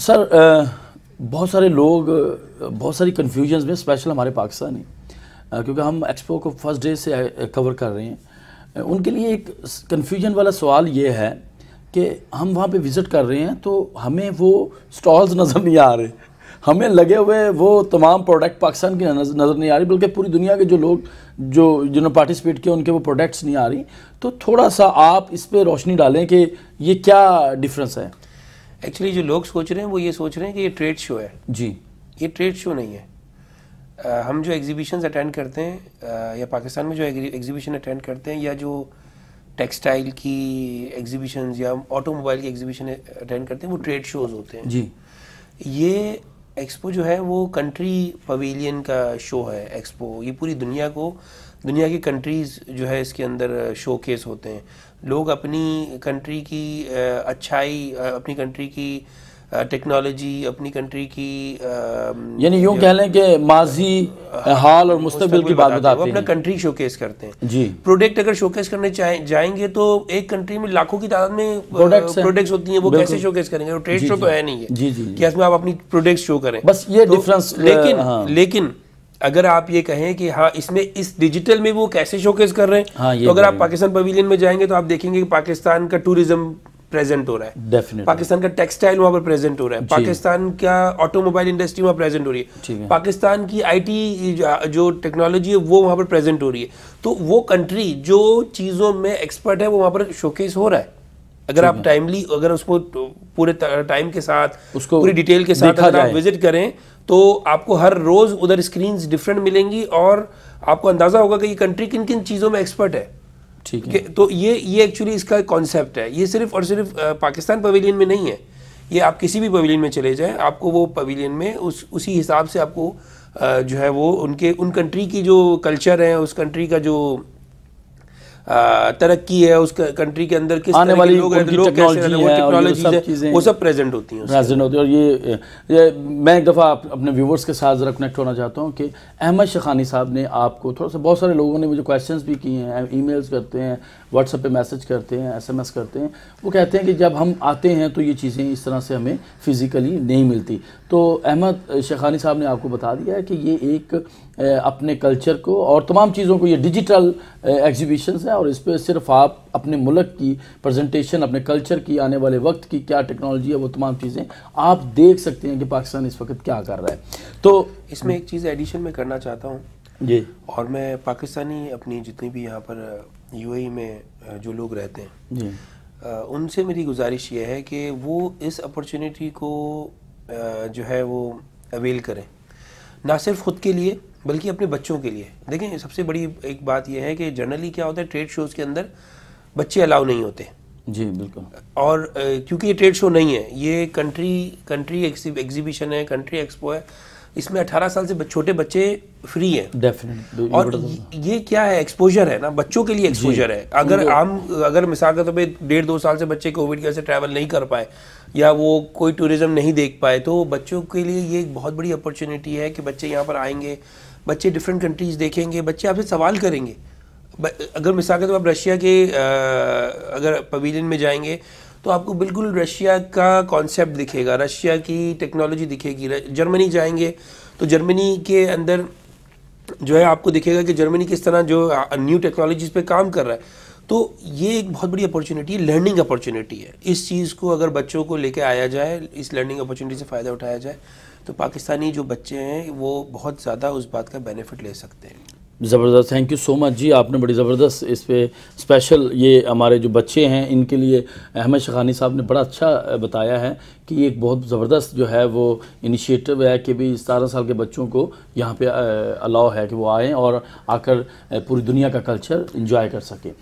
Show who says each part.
Speaker 1: Sir uh, बहुत सारे लोग बहुत सारी कन्फ्यूजन्स में स्पेशल हमारे पाकिस्तानी uh, क्योंकि हम एक्सपो को फर्स्ट डे से कवर uh, कर रहे हैं उनके लिए एक कन्फ्यूजन वाला सवाल ये है कि हम वहाँ पे विज़िट कर रहे हैं तो हमें वो स्टॉल्स नज़र नहीं आ रहे हमें लगे हुए वो तमाम प्रोडक्ट पाकिस्तान की नज़र नहीं आ रही बल्कि पूरी दुनिया के जो लोग जो जिन्होंने पार्टिसिपेट किया उनके वो प्रोडक्ट्स नहीं आ रही तो थोड़ा
Speaker 2: सा आप इस पर रोशनी डालें कि ये क्या डिफरेंस है एक्चुअली जो लोग सोच रहे हैं वो ये सोच रहे हैं कि ये ट्रेड शो है जी ये ट्रेड शो नहीं है आ, हम जो एग्जीबिशन अटेंड करते हैं आ, या पाकिस्तान में जो एग्जीबिशन अटेंड करते हैं या जो टेक्सटाइल की एग्जीबिशन या ऑटोमोबाइल की एग्जीबिशन अटेंड करते हैं वो ट्रेड शोज होते हैं जी ये एक्सपो जो है वो कंट्री पवेलियन का शो है एक्सपो ये पूरी दुनिया को दुनिया की कंट्रीज़ जो है इसके अंदर शो केस होते हैं लोग अपनी कंट्री की अच्छाई अपनी कंट्री की टेक्नोलॉजी अपनी कंट्री की यानी यूँ कह लें कि माजी हाँ, हाल और मुस्तबिल की बात बताते हैं अपना कंट्री शोकेस करते हैं जी प्रोडक्ट अगर शोकेस करने जाएंगे तो एक कंट्री में लाखों की तादाद में प्रोडक्ट्स प्रोडक्ट्स होती हैं वो कैसे शोकेस करेंगे ट्रेड शो तो है नहीं है जी जी कि इसमें आप अपनी प्रोडक्ट्स शो करें बस ये डिफरेंस तो लेकिन हाँ। लेकिन अगर आप ये कहें कि हाँ इसमें इस डिजिटल में वो कैसे शोकेस कर रहे हैं हाँ, तो अगर आप पाकिस्तान पवेलियन में जाएंगे तो आप देखेंगे कि पाकिस्तान का टूरिज्म प्रेजेंट हो रहा है Definitely. पाकिस्तान का टेक्सटाइल वहाँ पर प्रेजेंट हो रहा है पाकिस्तान का ऑटोमोबाइल इंडस्ट्री वहाँ प्रेजेंट हो रही है पाकिस्तान की आईटी जो टेक्नोलॉजी है वो वहाँ पर प्रेजेंट हो रही है तो वो कंट्री जो चीज़ों में एक्सपर्ट है वो वहाँ पर शोकेस हो रहा है अगर आप टाइमली अगर उसको पूरे टाइम के साथ उसको पूरी डिटेल के साथ अगर आप विजिट करें तो आपको हर रोज़ उधर स्क्रीन डिफरेंट मिलेंगी और आपको अंदाज़ा होगा कि ये कंट्री किन किन चीज़ों में एक्सपर्ट है ठीक है तो ये ये एक्चुअली इसका कॉन्सेप्ट है ये सिर्फ और सिर्फ पाकिस्तान पवेलियन में नहीं है ये आप किसी भी पवेलियन में चले जाएं आपको वो पवेलियन में उस उसी हिसाब से आपको जो है वो उनके उन कंट्री की जो कल्चर है उस कंट्री का जो तरक्की है उस कंट्री के अंदर किस आने वाली लोग टेक्नोलॉजी वो सब प्रेजेंट होती हैं प्रेजेंट
Speaker 1: होती है और ये, ये मैं एक दफ़ा अपने व्यूवर्स के साथ ज़रा कनेक्ट होना चाहता हूँ कि अहमद शखानी साहब ने आपको थोड़ा सा बहुत सारे लोगों ने मुझे क्वेश्चन भी किए हैं ई करते हैं व्हाट्सएप पर मैसेज करते हैं एस करते हैं वो कहते हैं कि जब हम आते हैं तो ये चीज़ें इस तरह से हमें फ़िज़िकली नहीं मिलती तो अहमद शेखानी साहब ने आपको बता दिया है कि ये एक अपने कल्चर को और तमाम चीज़ों को ये डिजिटल एग्जीबिशन है और इस पर सिर्फ आप अपने मुल्क की प्रेजेंटेशन अपने कल्चर की आने वाले वक्त की क्या टेक्नोलॉजी है वो तमाम चीज़ें
Speaker 2: आप देख सकते हैं कि पाकिस्तान इस वक्त क्या कर रहा है तो इसमें एक चीज़ एडिशन में करना चाहता हूँ जी और मैं पाकिस्तानी अपनी जितनी भी यहाँ पर यूएई e में जो लोग रहते हैं जी उनसे मेरी गुजारिश ये है कि वो इस अपॉर्चुनिटी को जो है वो अवेल करें ना सिर्फ ख़ुद के लिए बल्कि अपने बच्चों के लिए देखें सबसे बड़ी एक बात यह है कि जनरली क्या होता है ट्रेड शोज़ के अंदर बच्चे अलाउ नहीं होते जी बिल्कुल और क्योंकि ये ट्रेड शो नहीं है ये कंट्री कंट्री एग्जीबिशन है कंट्री एक्सपो है इसमें 18 साल से छोटे बच्चे फ्री हैं
Speaker 1: डेफिनेटली
Speaker 2: और तो ये क्या है एक्सपोजर है ना बच्चों के लिए एक्सपोजर है अगर आम अगर मिसाल के तौर पर डेढ़ दो साल से बच्चे कोविड की वजह से ट्रैवल नहीं कर पाए या वो कोई टूरिज़्म नहीं देख पाए तो बच्चों के लिए ये एक बहुत बड़ी अपॉर्चुनिटी है कि बच्चे यहाँ पर आएंगे बच्चे डिफरेंट कंट्रीज देखेंगे बच्चे आपसे सवाल करेंगे अगर मिसाल के तौर तो आप रशिया के अगर पवेलियन में जाएंगे तो आपको बिल्कुल रशिया का कॉन्सेप्ट दिखेगा रशिया की टेक्नोलॉजी दिखेगी जर्मनी जाएंगे तो जर्मनी के अंदर जो है आपको दिखेगा कि जर्मनी किस तरह जो न्यू टेक्नोलॉजीज़ पे काम कर रहा है तो ये एक बहुत बड़ी अपॉर्चुनिटी है लर्निंग अपॉर्चुनिटी है इस चीज़ को अगर बच्चों को लेके आया जाए इस लर्निंग अपॉर्चुनिटी से फ़ायदा उठाया जाए तो पाकिस्तानी जो बच्चे हैं वो बहुत ज़्यादा उस बात का बेनिफिट ले सकते
Speaker 1: हैं ज़बरदस्त थैंक यू सो मच जी आपने बड़ी ज़बरदस्त इस पर स्पेशल ये हमारे जो बच्चे हैं इनके लिए अहमद शखानी साहब ने बड़ा अच्छा बताया है कि एक बहुत ज़बरदस्त जो है वो इनिशिएटिव है कि भी सतारह साल के बच्चों को यहाँ पे अलाउ है कि वो आएँ और आकर पूरी दुनिया का कल्चर इंजॉय कर सकें